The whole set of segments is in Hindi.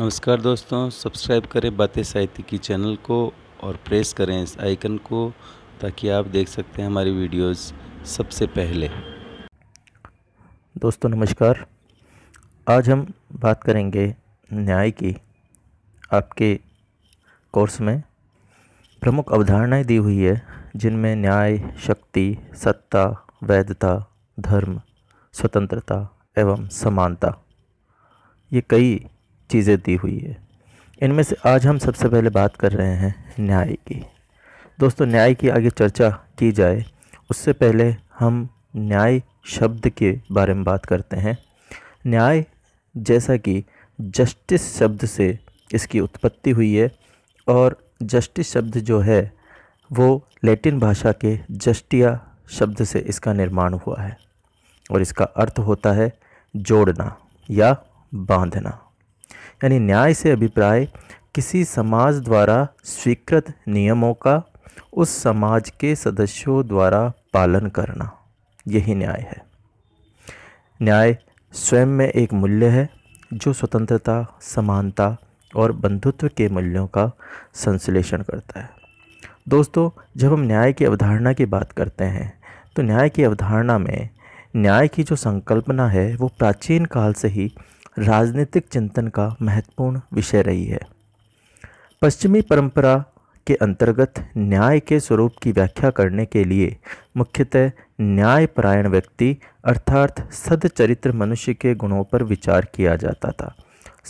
नमस्कार दोस्तों सब्सक्राइब करें बातें साहित्य की चैनल को और प्रेस करें इस आइकन को ताकि आप देख सकते हैं हमारी वीडियोस सबसे पहले दोस्तों नमस्कार आज हम बात करेंगे न्याय की आपके कोर्स में प्रमुख अवधारणाएं दी हुई है जिनमें न्याय शक्ति सत्ता वैधता धर्म स्वतंत्रता एवं समानता ये कई चीज़ें दी हुई है इनमें से आज हम सबसे पहले बात कर रहे हैं न्याय की दोस्तों न्याय की आगे चर्चा की जाए उससे पहले हम न्याय शब्द के बारे में बात करते हैं न्याय जैसा कि जस्टिस शब्द से इसकी उत्पत्ति हुई है और जस्टिस शब्द जो है वो लैटिन भाषा के जस्टिया शब्द से इसका निर्माण हुआ है और इसका अर्थ होता है जोड़ना या बांधना यानी न्याय से अभिप्राय किसी समाज द्वारा स्वीकृत नियमों का उस समाज के सदस्यों द्वारा पालन करना यही न्याय है न्याय स्वयं में एक मूल्य है जो स्वतंत्रता समानता और बंधुत्व के मूल्यों का संश्लेषण करता है दोस्तों जब हम न्याय की अवधारणा की बात करते हैं तो न्याय की अवधारणा में न्याय की जो संकल्पना है वो प्राचीन काल से ही राजनीतिक चिंतन का महत्वपूर्ण विषय रही है पश्चिमी परंपरा के अंतर्गत न्याय के स्वरूप की व्याख्या करने के लिए मुख्यतः न्यायपरायण व्यक्ति अर्थात सदचरित्र मनुष्य के गुणों पर विचार किया जाता था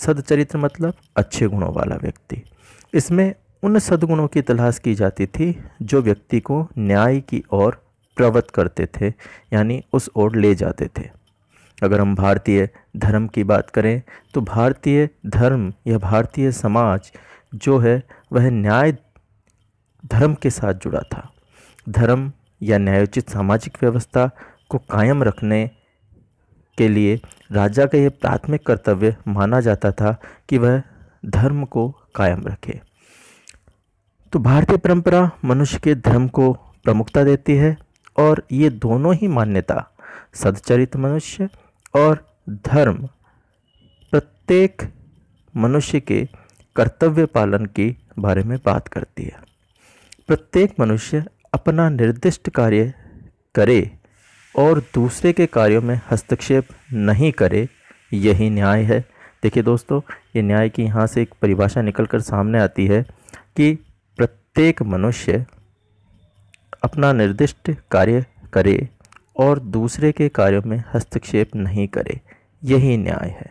सदचरित्र मतलब अच्छे गुणों वाला व्यक्ति इसमें उन सद्गुणों की तलाश की जाती थी जो व्यक्ति को न्याय की ओर प्रवृत्त करते थे यानी उस ओर ले जाते थे अगर हम भारतीय धर्म की बात करें तो भारतीय धर्म या भारतीय समाज जो है वह न्याय धर्म के साथ जुड़ा था धर्म या न्यायोचित सामाजिक व्यवस्था को कायम रखने के लिए राजा का यह प्राथमिक कर्तव्य माना जाता था कि वह धर्म को कायम रखे तो भारतीय परंपरा मनुष्य के धर्म को प्रमुखता देती है और ये दोनों ही मान्यता सदचरित मनुष्य और धर्म प्रत्येक मनुष्य के कर्तव्य पालन के बारे में बात करती है प्रत्येक मनुष्य अपना निर्दिष्ट कार्य करे और दूसरे के कार्यों में हस्तक्षेप नहीं करे यही न्याय है देखिए दोस्तों ये न्याय की यहाँ से एक परिभाषा निकल कर सामने आती है कि प्रत्येक मनुष्य अपना निर्दिष्ट कार्य करे और दूसरे के कार्यों में हस्तक्षेप नहीं करे यही न्याय है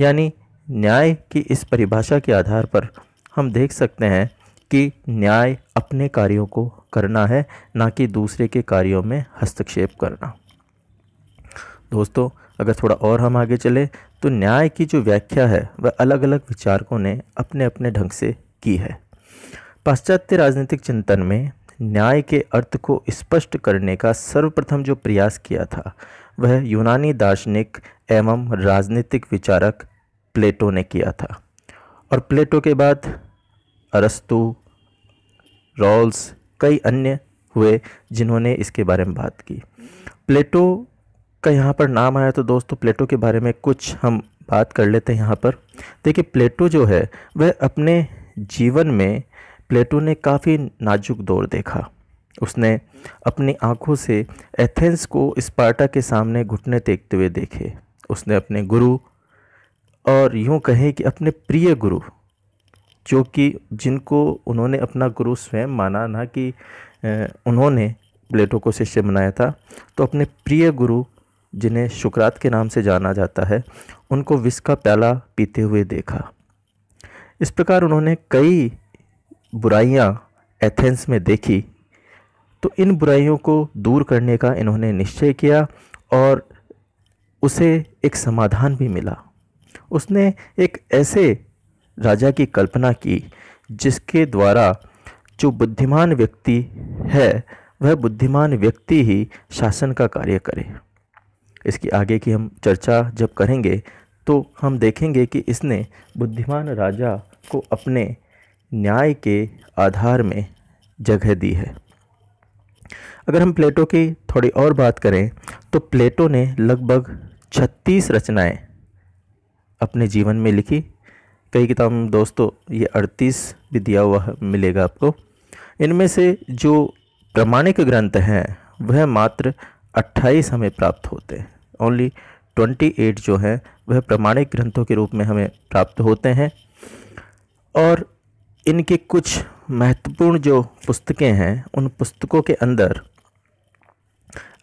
यानी न्याय की इस परिभाषा के आधार पर हम देख सकते हैं कि न्याय अपने कार्यों को करना है ना कि दूसरे के कार्यों में हस्तक्षेप करना दोस्तों अगर थोड़ा और हम आगे चले तो न्याय की जो व्याख्या है वह अलग अलग विचारकों ने अपने अपने ढंग से की है पाश्चात्य राजनीतिक चिंतन में न्याय के अर्थ को स्पष्ट करने का सर्वप्रथम जो प्रयास किया था वह यूनानी दार्शनिक एवं राजनीतिक विचारक प्लेटो ने किया था और प्लेटो के बाद अरस्तु रॉल्स कई अन्य हुए जिन्होंने इसके बारे में बात की प्लेटो का यहाँ पर नाम आया तो दोस्तों प्लेटो के बारे में कुछ हम बात कर लेते हैं यहाँ पर देखिए प्लेटो जो है वह अपने जीवन में प्लेटो ने काफ़ी नाजुक दौर देखा उसने अपनी आंखों से एथेंस को स्पार्टा के सामने घुटने टेकते हुए देखे उसने अपने गुरु और यूँ कहें कि अपने प्रिय गुरु जो कि जिनको उन्होंने अपना गुरु स्वयं माना ना कि उन्होंने प्लेटो को शिष्य बनाया था तो अपने प्रिय गुरु जिन्हें शुक्रात के नाम से जाना जाता है उनको विष का प्याला पीते हुए देखा इस प्रकार उन्होंने कई बुराइयां एथेंस में देखी तो इन बुराइयों को दूर करने का इन्होंने निश्चय किया और उसे एक समाधान भी मिला उसने एक ऐसे राजा की कल्पना की जिसके द्वारा जो बुद्धिमान व्यक्ति है वह बुद्धिमान व्यक्ति ही शासन का कार्य करे इसकी आगे की हम चर्चा जब करेंगे तो हम देखेंगे कि इसने बुद्धिमान राजा को अपने न्याय के आधार में जगह दी है अगर हम प्लेटो की थोड़ी और बात करें तो प्लेटो ने लगभग छत्तीस रचनाएं अपने जीवन में लिखी कई किताब में दोस्तों ये अड़तीस भी दिया हुआ मिलेगा आपको इनमें से जो प्रमाणिक ग्रंथ हैं वह मात्र अट्ठाईस हमें प्राप्त होते हैं ओनली ट्वेंटी एट जो हैं वह प्रमाणिक ग्रंथों के रूप में हमें प्राप्त होते हैं और इनके कुछ महत्वपूर्ण जो पुस्तकें हैं उन पुस्तकों के अंदर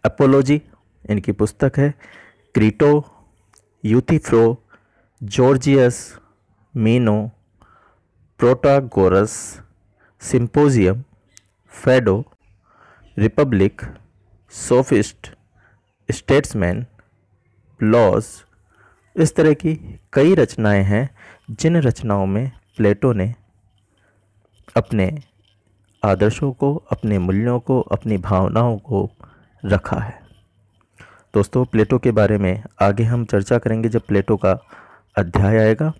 अपोलोजी इनकी पुस्तक है Crito Euthyphro Gorgias Meno Protagoras Symposium Phaedo Republic Sophist Statesman Laws इस तरह की कई रचनाएं हैं जिन रचनाओं में प्लेटो ने अपने आदर्शों को अपने मूल्यों को अपनी भावनाओं को रखा है दोस्तों प्लेटो के बारे में आगे हम चर्चा करेंगे जब प्लेटो का अध्याय आएगा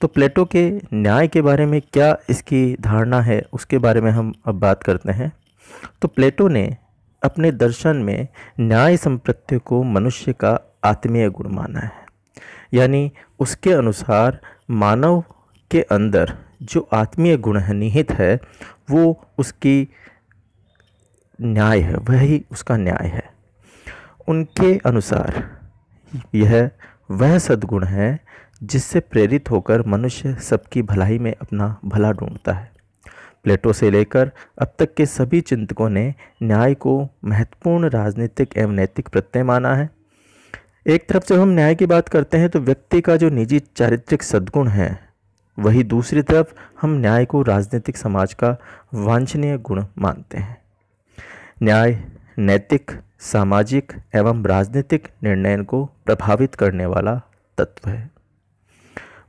तो प्लेटो के न्याय के बारे में क्या इसकी धारणा है उसके बारे में हम अब बात करते हैं तो प्लेटो ने अपने दर्शन में न्याय सम्प्रत्य को मनुष्य का आत्मीय गुण माना है यानी उसके अनुसार मानव के अंदर जो आत्मीय गुण है निहित है वो उसकी न्याय है वही उसका न्याय है उनके अनुसार यह वह सद्गुण है जिससे प्रेरित होकर मनुष्य सबकी भलाई में अपना भला ढूंढता है प्लेटो से लेकर अब तक के सभी चिंतकों ने न्याय को महत्वपूर्ण राजनीतिक एवं नैतिक प्रत्यय माना है एक तरफ जब हम न्याय की बात करते हैं तो व्यक्ति का जो निजी चारित्रिक सद्गुण है वहीं दूसरी तरफ हम न्याय को राजनीतिक समाज का वांछनीय गुण मानते हैं न्याय नैतिक सामाजिक एवं राजनीतिक निर्णय को प्रभावित करने वाला तत्व है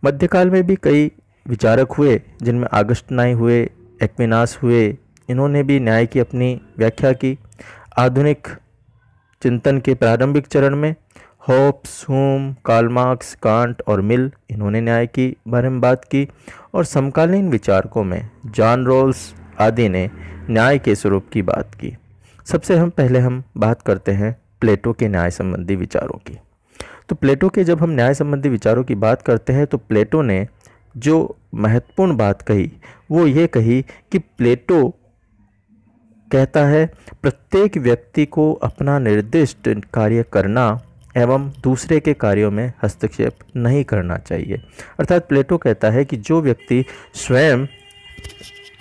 मध्यकाल में भी कई विचारक हुए जिनमें आगस्ट नाई हुए एक्मिनास हुए इन्होंने भी न्याय की अपनी व्याख्या की आधुनिक चिंतन के प्रारंभिक चरण में होप्स होम कार्ल कांट और मिल इन्होंने न्याय की बारे में बात की और समकालीन विचारकों में जॉन रोल्स आदि ने न्याय के स्वरूप की बात की सबसे हम पहले हम बात करते हैं प्लेटो के न्याय संबंधी विचारों की तो प्लेटो के जब हम न्याय संबंधी विचारों की बात करते हैं तो प्लेटो ने जो महत्वपूर्ण बात कही वो ये कही कि प्लेटो कहता है प्रत्येक व्यक्ति को अपना निर्दिष्ट कार्य करना एवं दूसरे के कार्यों में हस्तक्षेप नहीं करना चाहिए अर्थात प्लेटो कहता है कि जो व्यक्ति स्वयं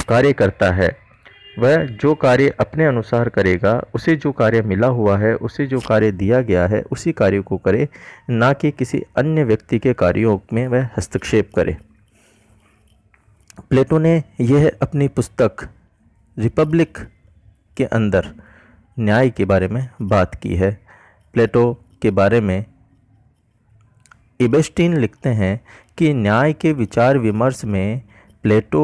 कार्य करता है वह जो कार्य अपने अनुसार करेगा उसे जो कार्य मिला हुआ है उसे जो कार्य दिया गया है उसी कार्य को करे ना कि किसी अन्य व्यक्ति के कार्यों में वह हस्तक्षेप करे प्लेटो ने यह अपनी पुस्तक रिपब्लिक के अंदर न्याय के बारे में बात की है प्लेटो के बारे में इबेस्टीन लिखते हैं कि न्याय के विचार विमर्श में प्लेटो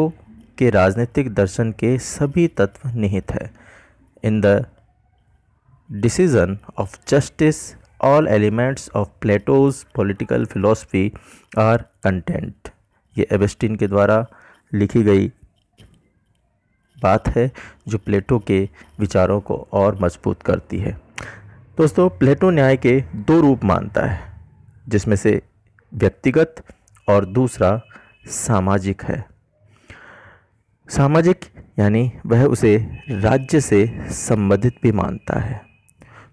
के राजनीतिक दर्शन के सभी तत्व निहित है in the decision of justice all elements of Plato's political philosophy are content ये एबेस्टिन के द्वारा लिखी गई बात है जो प्लेटो के विचारों को और मजबूत करती है दोस्तों प्लेटो न्याय के दो रूप मानता है जिसमें से व्यक्तिगत और दूसरा सामाजिक है सामाजिक यानी वह उसे राज्य से संबंधित भी मानता है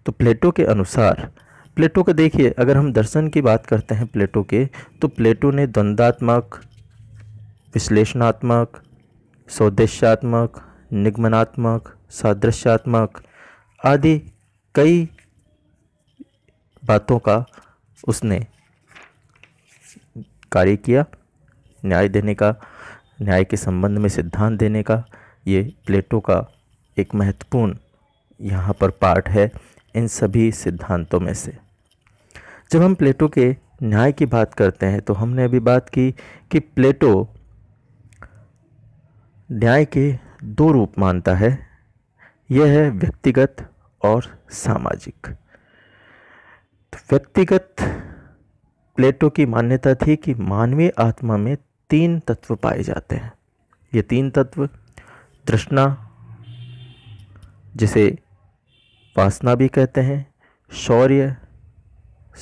तो प्लेटो के अनुसार प्लेटो का देखिए अगर हम दर्शन की बात करते हैं प्लेटो के तो प्लेटो ने द्वंद्वात्मक विश्लेषणात्मक सौदेश्यात्मक निगमनात्मक सादृश्यात्मक आदि कई बातों का उसने कार्य किया न्याय देने का न्याय के संबंध में सिद्धांत देने का ये प्लेटो का एक महत्वपूर्ण यहाँ पर पार्ट है इन सभी सिद्धांतों में से जब हम प्लेटो के न्याय की बात करते हैं तो हमने अभी बात की कि प्लेटो न्याय के दो रूप मानता है यह है व्यक्तिगत और सामाजिक तो व्यक्तिगत प्लेटो की मान्यता थी कि मानवीय आत्मा में तीन तत्व पाए जाते हैं ये तीन तत्व तृष्णा जिसे वासना भी कहते हैं शौर्य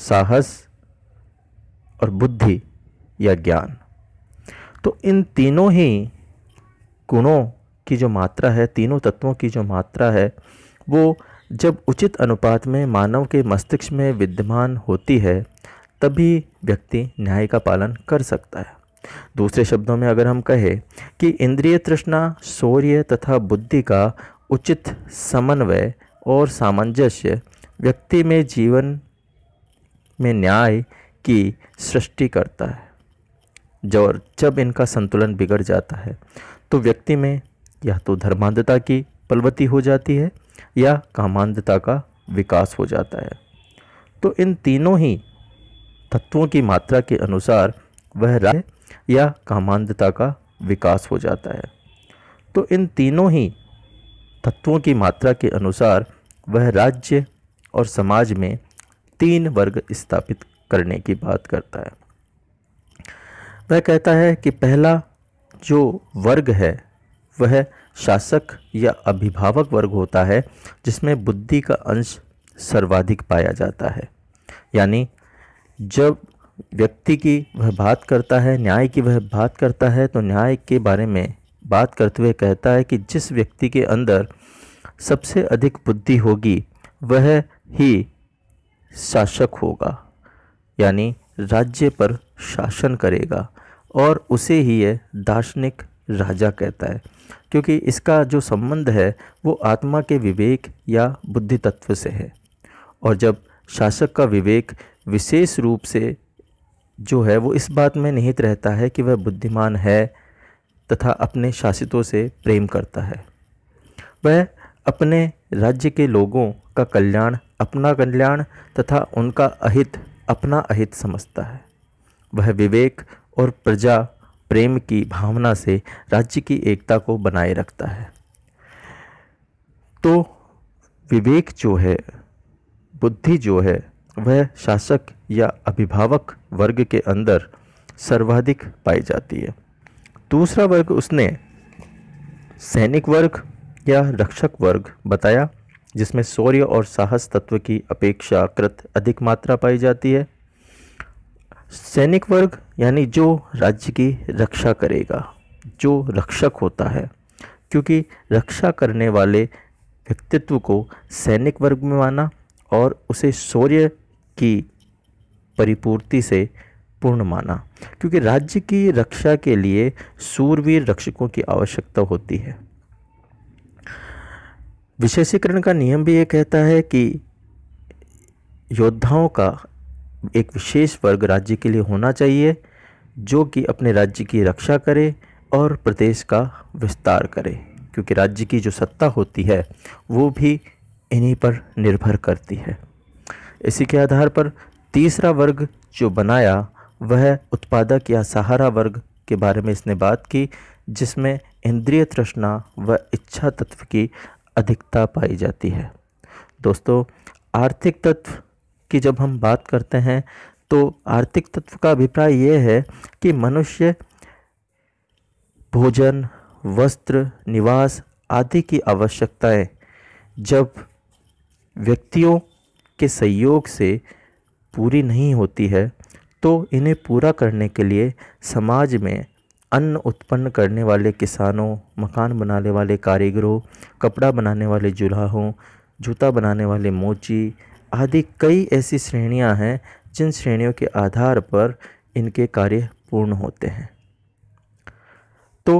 साहस और बुद्धि या ज्ञान तो इन तीनों ही गुणों की जो मात्रा है तीनों तत्वों की जो मात्रा है वो जब उचित अनुपात में मानव के मस्तिष्क में विद्यमान होती है तभी व्यक्ति न्याय का पालन कर सकता है दूसरे शब्दों में अगर हम कहें कि इंद्रिय तृष्णा शौर्य तथा बुद्धि का उचित समन्वय और सामंजस्य व्यक्ति में जीवन में न्याय की सृष्टि करता है और जब इनका संतुलन बिगड़ जाता है तो व्यक्ति में या तो धर्मांधता की पलवती हो जाती है या कामांधता का विकास हो जाता है तो इन तीनों ही तत्वों की मात्रा के अनुसार वह राय या कामांधता का विकास हो जाता है तो इन तीनों ही तत्वों की मात्रा के अनुसार वह राज्य और समाज में तीन वर्ग स्थापित करने की बात करता है वह कहता है कि पहला जो वर्ग है वह शासक या अभिभावक वर्ग होता है जिसमें बुद्धि का अंश सर्वाधिक पाया जाता है यानी जब व्यक्ति की वह बात करता है न्याय की वह बात करता है तो न्याय के बारे में बात करते हुए कहता है कि जिस व्यक्ति के अंदर सबसे अधिक बुद्धि होगी वह ही शासक होगा यानी राज्य पर शासन करेगा और उसे ही यह दार्शनिक राजा कहता है क्योंकि इसका जो संबंध है वो आत्मा के विवेक या बुद्धि तत्व से है और जब शासक का विवेक विशेष रूप से जो है वो इस बात में निहित रहता है कि वह बुद्धिमान है तथा अपने शासितों से प्रेम करता है वह अपने राज्य के लोगों का कल्याण अपना कल्याण तथा उनका अहित अपना अहित समझता है वह विवेक और प्रजा प्रेम की भावना से राज्य की एकता को बनाए रखता है तो विवेक जो है बुद्धि जो है वह शासक या अभिभावक वर्ग के अंदर सर्वाधिक पाई जाती है दूसरा वर्ग उसने सैनिक वर्ग या रक्षक वर्ग बताया जिसमें शौर्य और साहस तत्व की अपेक्षाकृत अधिक मात्रा पाई जाती है सैनिक वर्ग यानी जो राज्य की रक्षा करेगा जो रक्षक होता है क्योंकि रक्षा करने वाले व्यक्तित्व को सैनिक वर्ग में माना और उसे शौर्य की परिपूर्ति से पूर्ण माना क्योंकि राज्य की रक्षा के लिए सूरवीर रक्षकों की आवश्यकता होती है विशेषीकरण का नियम भी ये कहता है कि योद्धाओं का एक विशेष वर्ग राज्य के लिए होना चाहिए जो कि अपने राज्य की रक्षा करे और प्रदेश का विस्तार करे क्योंकि राज्य की जो सत्ता होती है वो भी इन्हीं पर निर्भर करती है इसी के आधार पर तीसरा वर्ग जो बनाया वह उत्पादक या सहारा वर्ग के बारे में इसने बात की जिसमें इंद्रिय तृष्णा व इच्छा तत्व की अधिकता पाई जाती है दोस्तों आर्थिक तत्व की जब हम बात करते हैं तो आर्थिक तत्व का अभिप्राय यह है कि मनुष्य भोजन वस्त्र निवास आदि की आवश्यकताएं जब व्यक्तियों के सहयोग से पूरी नहीं होती है तो इन्हें पूरा करने के लिए समाज में अन्न उत्पन्न करने वाले किसानों मकान बनाने वाले कारीगरों कपड़ा बनाने वाले जुलाहों जूता बनाने वाले मोची आदि कई ऐसी श्रेणियां हैं जिन श्रेणियों के आधार पर इनके कार्य पूर्ण होते हैं तो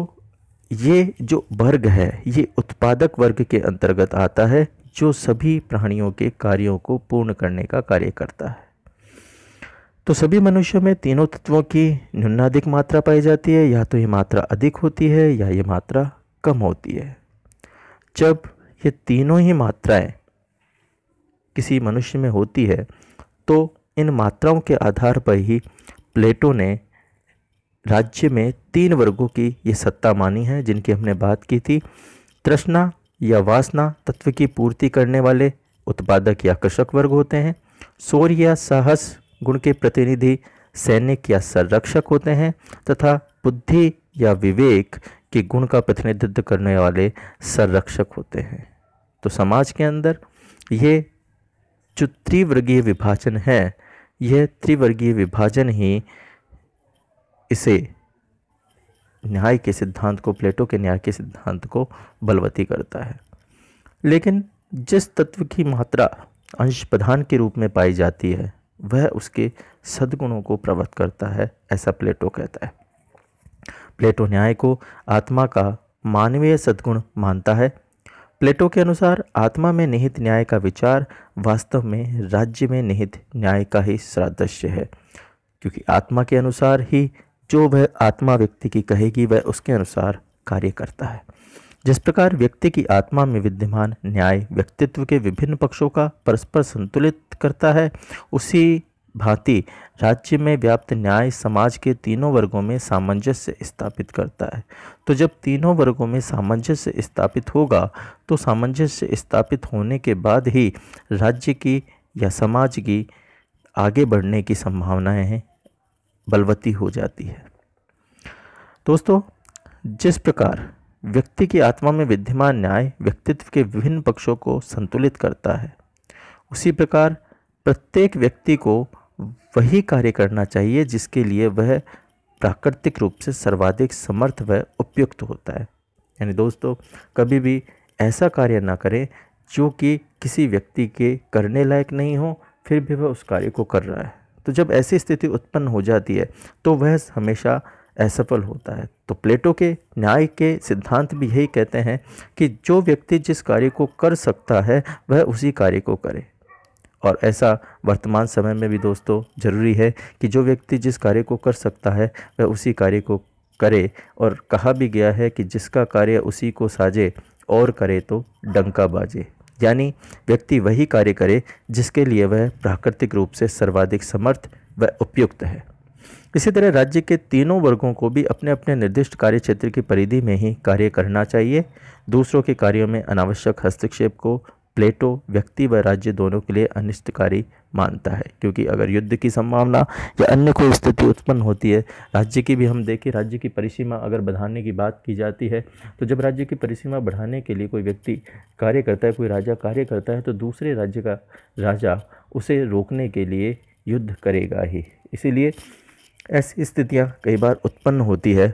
ये जो वर्ग है ये उत्पादक वर्ग के अंतर्गत आता है जो सभी प्राणियों के कार्यों को पूर्ण करने का कार्य करता है तो सभी मनुष्यों में तीनों तत्वों की न्यूनाधिक मात्रा पाई जाती है या तो ये मात्रा अधिक होती है या ये मात्रा कम होती है जब ये तीनों ही मात्राएं किसी मनुष्य में होती है तो इन मात्राओं के आधार पर ही प्लेटो ने राज्य में तीन वर्गों की ये सत्ता मानी है जिनकी हमने बात की थी तृष्णा या वासना तत्व की पूर्ति करने वाले उत्पादक या कृषक वर्ग होते हैं शौर्य या साहस गुण के प्रतिनिधि सैनिक या संरक्षक होते हैं तथा बुद्धि या विवेक के गुण का प्रतिनिधित्व करने वाले संरक्षक होते हैं तो समाज के अंदर ये जो त्रिवर्गीय विभाजन है यह त्रिवर्गीय विभाजन ही इसे न्याय के सिद्धांत को प्लेटो के न्याय के सिद्धांत को बलवती करता है लेकिन जिस तत्व की मात्रा अंश प्रधान के रूप में पाई जाती है वह उसके सद्गुणों को प्रवत करता है ऐसा प्लेटो कहता है प्लेटो न्याय को आत्मा का मानवीय सद्गुण मानता है प्लेटो के अनुसार आत्मा में निहित न्याय का विचार वास्तव में राज्य में निहित न्याय का ही सादृश्य है क्योंकि आत्मा के अनुसार ही जो वह आत्मा व्यक्ति की कहेगी वह उसके अनुसार कार्य करता है जिस प्रकार व्यक्ति की आत्मा में विद्यमान न्याय व्यक्तित्व के विभिन्न पक्षों का परस्पर संतुलित करता है उसी भांति राज्य में व्याप्त न्याय समाज के तीनों वर्गों में सामंजस्य स्थापित करता है तो जब तीनों वर्गों में सामंजस्य स्थापित होगा तो सामंजस्य स्थापित होने के बाद ही राज्य की या समाज की आगे बढ़ने की संभावनाएं बलवती हो जाती है दोस्तों जिस प्रकार व्यक्ति की आत्मा में विद्यमान न्याय व्यक्तित्व के विभिन्न पक्षों को संतुलित करता है उसी प्रकार प्रत्येक व्यक्ति को वही कार्य करना चाहिए जिसके लिए वह प्राकृतिक रूप से सर्वाधिक समर्थ व उपयुक्त होता है यानी दोस्तों कभी भी ऐसा कार्य ना करें जो कि किसी व्यक्ति के करने लायक नहीं हो फिर भी वह उस कार्य को कर रहा है तो जब ऐसी स्थिति उत्पन्न हो जाती है तो वह हमेशा असफल होता है तो प्लेटो के न्याय के सिद्धांत भी यही कहते हैं कि जो व्यक्ति जिस कार्य को कर सकता है वह उसी कार्य को करे और ऐसा वर्तमान समय में भी दोस्तों ज़रूरी है कि जो व्यक्ति जिस कार्य को कर सकता है वह उसी कार्य को करे और कहा भी गया है कि जिसका कार्य उसी को साजे और करे तो डंका बाजे यानी व्यक्ति वही कार्य करे जिसके लिए वह प्राकृतिक रूप से सर्वाधिक समर्थ व उपयुक्त है इसी तरह राज्य के तीनों वर्गों को भी अपने अपने निर्दिष्ट कार्य क्षेत्र की परिधि में ही कार्य करना चाहिए दूसरों के कार्यों में अनावश्यक हस्तक्षेप को प्लेटो व्यक्ति व राज्य दोनों के लिए अनिष्टकारी मानता है क्योंकि अगर युद्ध की संभावना या अन्य कोई स्थिति उत्पन्न होती है राज्य की भी हम देखें राज्य की परिसीमा अगर बढ़ाने की बात की जाती है तो जब राज्य की परिसीमा बढ़ाने के लिए कोई व्यक्ति कार्य करता है कोई राजा कार्य करता है तो दूसरे राज्य का राजा उसे रोकने के लिए युद्ध करेगा ही इसीलिए ऐसी स्थितियाँ कई बार उत्पन्न होती है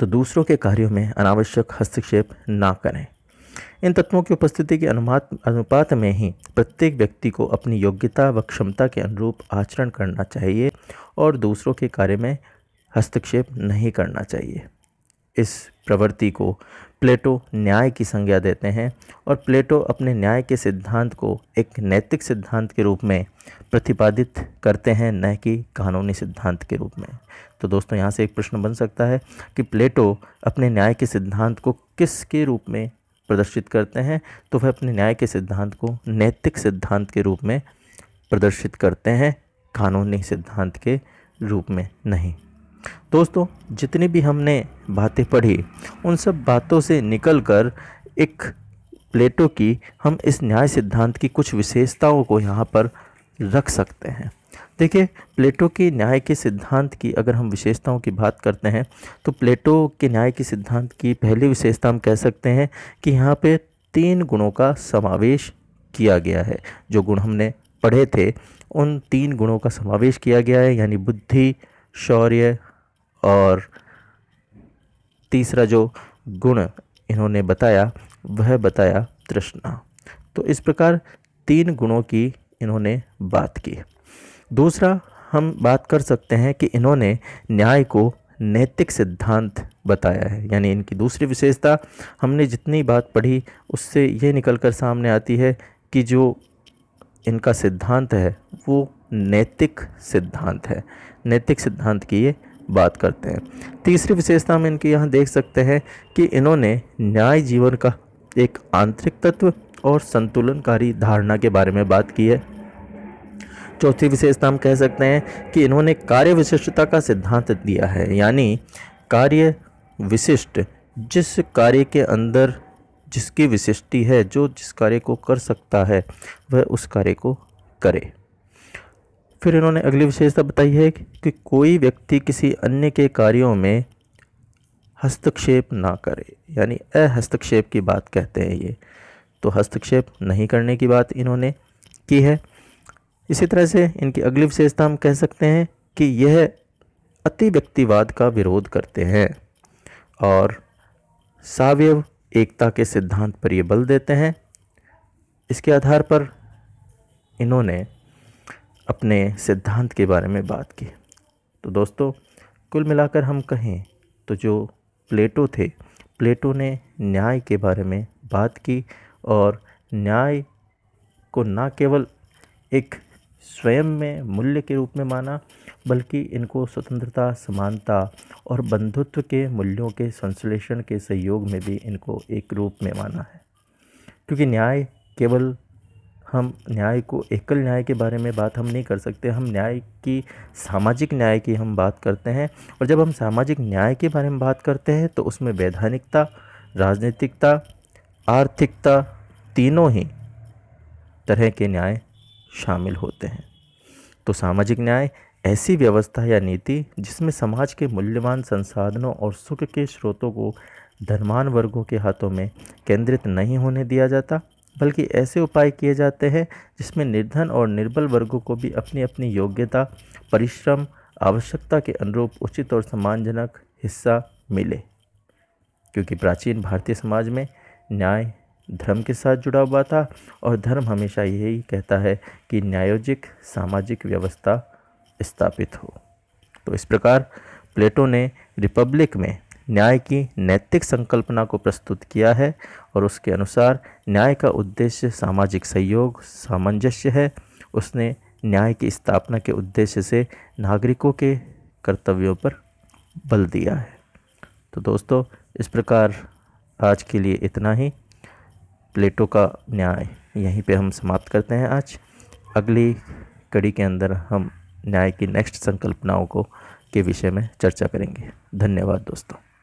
तो दूसरों के कार्यों में अनावश्यक हस्तक्षेप ना करें इन तत्वों की उपस्थिति के अनुमात अनुपात में ही प्रत्येक व्यक्ति को अपनी योग्यता व क्षमता के अनुरूप आचरण करना चाहिए और दूसरों के कार्य में हस्तक्षेप नहीं करना चाहिए इस प्रवृत्ति को प्लेटो न्याय की संज्ञा देते हैं और प्लेटो अपने न्याय के सिद्धांत को एक नैतिक सिद्धांत के रूप में प्रतिपादित करते हैं न कि कानूनी सिद्धांत के रूप में तो दोस्तों यहाँ से एक प्रश्न बन सकता है कि प्लेटो अपने न्याय के सिद्धांत को किसके रूप में प्रदर्शित करते हैं तो वह अपने न्याय के सिद्धांत को नैतिक सिद्धांत के रूप में प्रदर्शित करते हैं कानूनी सिद्धांत के रूप में नहीं दोस्तों जितनी भी हमने बातें पढ़ी उन सब बातों से निकलकर एक प्लेटो की हम इस न्याय सिद्धांत की कुछ विशेषताओं को यहाँ पर रख सकते हैं देखिए प्लेटो के न्याय के सिद्धांत की अगर हम विशेषताओं की बात करते हैं तो प्लेटो के न्याय के सिद्धांत की पहली विशेषता हम कह सकते हैं कि यहाँ पे तीन गुणों का समावेश किया गया है जो गुण हमने पढ़े थे उन तीन गुणों का समावेश किया गया है यानी बुद्धि शौर्य और तीसरा जो गुण इन्होंने बताया वह बताया तृष्णा तो इस प्रकार तीन गुणों की इन्होंने बात की दूसरा हम बात कर सकते हैं कि इन्होंने न्याय को नैतिक सिद्धांत बताया है यानी इनकी दूसरी विशेषता हमने जितनी बात पढ़ी उससे ये निकल कर सामने आती है कि जो इनका सिद्धांत है वो नैतिक सिद्धांत है नैतिक सिद्धांत की ये बात करते हैं तीसरी विशेषता हम इनके यहाँ देख सकते हैं कि इन्होंने न्याय जीवन का एक आंतरिक तत्व और संतुलनकारी धारणा के बारे में बात की है चौथी विशेषता हम कह सकते हैं कि इन्होंने कार्य विशिष्टता का सिद्धांत दिया है यानी कार्य विशिष्ट जिस कार्य के अंदर जिसकी विशिष्टि है जो जिस कार्य को कर सकता है वह उस कार्य को करे फिर इन्होंने अगली विशेषता बताई है कि कोई व्यक्ति किसी अन्य के कार्यों में हस्तक्षेप ना करे यानी अहस्तक्षेप की बात कहते हैं ये तो हस्तक्षेप नहीं करने की बात इन्होंने की है इसी तरह से इनकी अगली विशेषता हम कह सकते हैं कि यह अति व्यक्तिवाद का विरोध करते हैं और सावयव एकता के सिद्धांत पर ये बल देते हैं इसके आधार पर इन्होंने अपने सिद्धांत के बारे में बात की तो दोस्तों कुल मिलाकर हम कहें तो जो प्लेटो थे प्लेटो ने न्याय के बारे में बात की और न्याय को ना केवल एक स्वयं में मूल्य के रूप में माना बल्कि इनको स्वतंत्रता समानता और बंधुत्व के मूल्यों के संश्लेषण के सहयोग में भी इनको एक रूप में माना है क्योंकि न्याय केवल हम न्याय को एकल न्याय के बारे में बात हम नहीं कर सकते हम न्याय की सामाजिक न्याय की हम बात करते हैं और जब हम सामाजिक न्याय के बारे में बात करते हैं तो उसमें वैधानिकता राजनीतिकता आर्थिकता तीनों ही तरह के न्याय शामिल होते हैं तो सामाजिक न्याय ऐसी व्यवस्था या नीति जिसमें समाज के मूल्यवान संसाधनों और सुख के स्रोतों को धनवान वर्गों के हाथों में केंद्रित नहीं होने दिया जाता बल्कि ऐसे उपाय किए जाते हैं जिसमें निर्धन और निर्बल वर्गों को भी अपनी अपनी योग्यता परिश्रम आवश्यकता के अनुरूप उचित और सम्मानजनक हिस्सा मिले क्योंकि प्राचीन भारतीय समाज में न्याय धर्म के साथ जुड़ा हुआ था और धर्म हमेशा यही कहता है कि न्यायोजिक सामाजिक व्यवस्था स्थापित हो तो इस प्रकार प्लेटो ने रिपब्लिक में न्याय की नैतिक संकल्पना को प्रस्तुत किया है और उसके अनुसार न्याय का उद्देश्य सामाजिक सहयोग सामंजस्य है उसने न्याय की स्थापना के उद्देश्य से नागरिकों के कर्तव्यों पर बल दिया है तो दोस्तों इस प्रकार आज के लिए इतना ही प्लेटो का न्याय यहीं पे हम समाप्त करते हैं आज अगली कड़ी के अंदर हम न्याय की नेक्स्ट संकल्पनाओं को के विषय में चर्चा करेंगे धन्यवाद दोस्तों